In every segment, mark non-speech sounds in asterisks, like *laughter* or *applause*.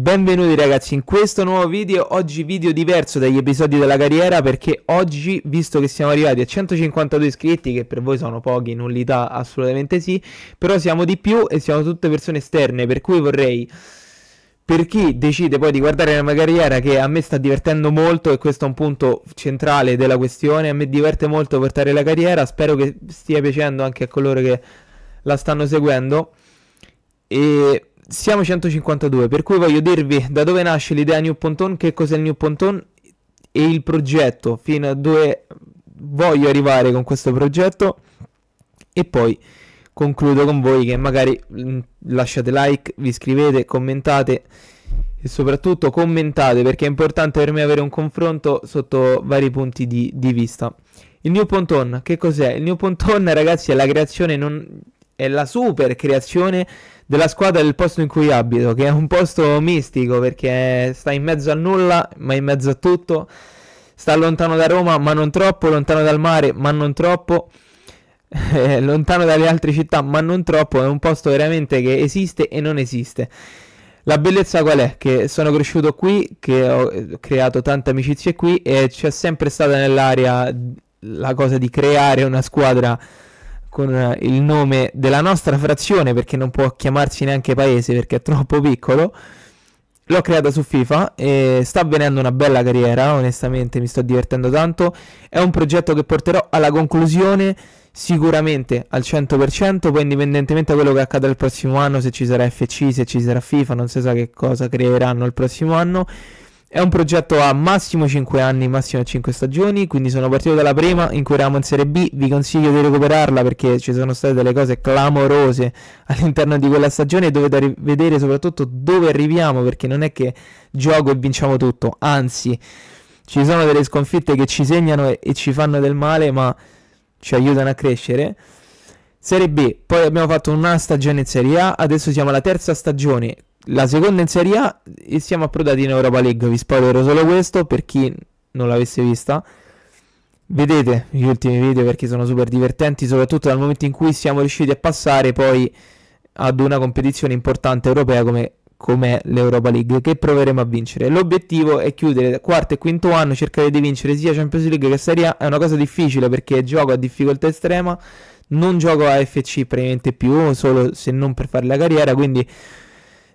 Benvenuti ragazzi in questo nuovo video, oggi video diverso dagli episodi della carriera perché oggi, visto che siamo arrivati a 152 iscritti, che per voi sono pochi, nullità assolutamente sì, però siamo di più e siamo tutte persone esterne, per cui vorrei, per chi decide poi di guardare la mia carriera che a me sta divertendo molto e questo è un punto centrale della questione, a me diverte molto portare la carriera, spero che stia piacendo anche a coloro che la stanno seguendo e siamo 152, per cui voglio dirvi da dove nasce l'idea New Ponton, che cos'è il New Ponton e il progetto, fino a dove voglio arrivare con questo progetto e poi concludo con voi che magari mm, lasciate like, vi iscrivete, commentate e soprattutto commentate perché è importante per me avere un confronto sotto vari punti di, di vista. Il New Ponton, che cos'è? Il New Ponton ragazzi è la creazione, non... è la super creazione della squadra e del posto in cui abito, che è un posto mistico perché sta in mezzo a nulla, ma in mezzo a tutto. Sta lontano da Roma, ma non troppo, lontano dal mare, ma non troppo. *laughs* Eh, lontano dalle altre città, ma non troppo, è un posto veramente che esiste e non esiste. La bellezza qual è? Che sono cresciuto qui, che ho eh, creato tante amicizie qui e c'è sempre stata nell'aria la cosa di creare una squadra con eh, il nome della nostra frazione perché non può chiamarsi neanche paese perché è troppo piccolo. L'ho creata su FIFA e sta avvenendo una bella carriera, onestamente mi sto divertendo tanto. È un progetto che porterò alla conclusione sicuramente al 100%, poi indipendentemente da quello che accadrà il prossimo anno, se ci sarà FC, se ci sarà FIFA, non si sa che cosa creeranno il prossimo anno. È un progetto a massimo 5 anni, massimo 5 stagioni, quindi sono partito dalla prima in cui eravamo in Serie B, vi consiglio di recuperarla perché ci sono state delle cose clamorose *laughs* all'interno di quella stagione e dovete vedere soprattutto dove arriviamo perché non è che gioco e vinciamo tutto, anzi ci sono delle sconfitte che ci segnano e, e ci fanno del male ma ci aiutano a crescere. Serie B, poi abbiamo fatto una stagione in Serie A, adesso siamo alla terza stagione la seconda in Serie A e siamo approdati in Europa League. Vi spoilerò solo questo per chi non l'avesse vista. Vedete gli ultimi video perché sono super divertenti, soprattutto dal momento in cui siamo riusciti a passare poi ad una competizione importante europea come, come l'Europa League che proveremo a vincere. L'obiettivo è chiudere quarto e quinto anno, cercare di vincere sia Champions League che Serie A. È una cosa difficile perché gioco a difficoltà estrema, non gioco a FC praticamente più, solo se non per fare la carriera, quindi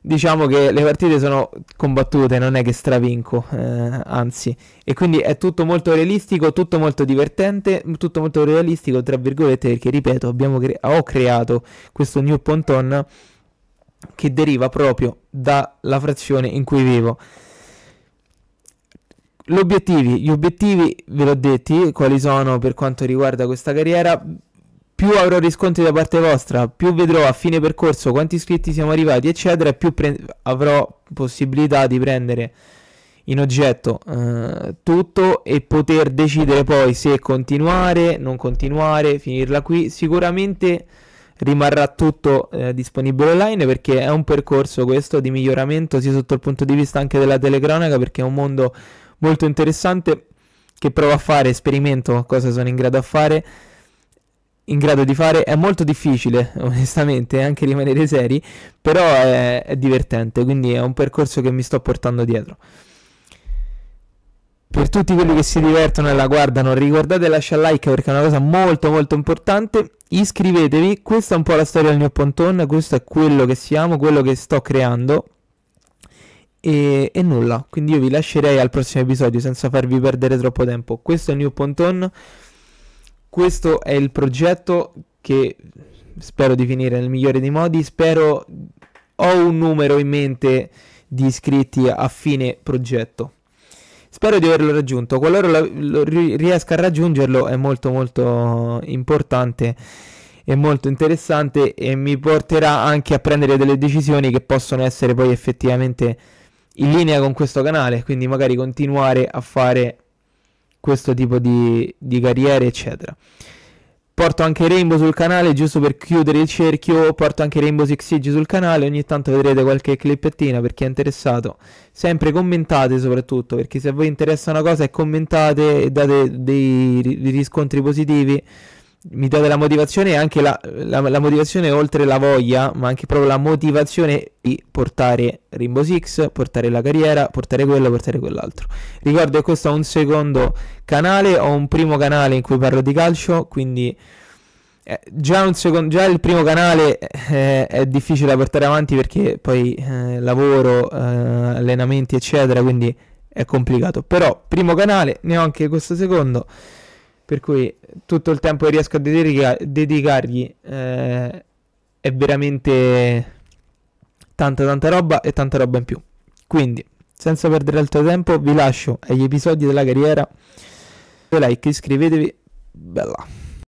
diciamo che le partite sono combattute, non è che stravinco, eh, anzi, e quindi è tutto molto realistico, tutto molto divertente, tutto molto realistico, tra virgolette, perché ripeto, cre- ho creato questo new ponton che deriva proprio dalla frazione in cui vivo. Gli obiettivi, gli obiettivi ve l'ho detti, quali sono per quanto riguarda questa carriera, più avrò riscontri da parte vostra, più vedrò a fine percorso quanti iscritti siamo arrivati, eccetera, più pre- avrò possibilità di prendere in oggetto eh, tutto e poter decidere poi se continuare, non continuare, finirla qui. Sicuramente rimarrà tutto eh, disponibile online perché è un percorso questo di miglioramento sia sotto il punto di vista anche della telecronaca perché è un mondo molto interessante che prova a fare, sperimento cosa sono in grado a fare in grado di fare è molto difficile, *laughs* onestamente, anche rimanere seri, però è, è, divertente, quindi è un percorso che mi sto portando dietro. Per tutti quelli che si divertono e la guardano, ricordate lascia like perché è una cosa molto molto importante. Iscrivetevi, questa è un po' la storia del mio ponton, questo è quello che siamo, quello che sto creando. E, e, nulla, quindi io vi lascerei al prossimo episodio senza farvi perdere troppo tempo. Questo è il New Ponton questo è il progetto che spero di finire nel migliore dei modi. Spero ho un numero in mente di iscritti a fine progetto. Spero di averlo raggiunto. Qualora lo, lo riesca a raggiungerlo è molto molto importante e molto interessante e mi porterà anche a prendere delle decisioni che possono essere poi effettivamente in linea con questo canale, quindi magari continuare a fare questo tipo di, di carriere, eccetera. Porto anche Rainbow sul canale, giusto per chiudere il cerchio, porto anche Rainbow Six Siege sul canale, ogni tanto vedrete qualche clippettina per chi è interessato. Sempre commentate soprattutto, perché se a voi interessa una cosa e commentate e date dei riscontri positivi, mi date la motivazione e anche la, la, la, motivazione oltre la voglia, ma anche proprio la motivazione di portare Rainbow Six, portare la carriera, portare quello, portare quell'altro. Ricordo che questo è un secondo canale, ho un primo canale in cui parlo di calcio, quindi eh, già, secondo, già, il primo canale eh, è difficile da portare avanti perché poi eh, lavoro, eh, allenamenti eccetera, quindi è complicato. Però primo canale, ne ho anche questo secondo per cui tutto il tempo che riesco a dedica- dedicargli eh, è veramente tanta tanta roba e tanta roba in più. Quindi, senza perdere altro tempo, vi lascio agli episodi della carriera. Like, iscrivetevi. Bella.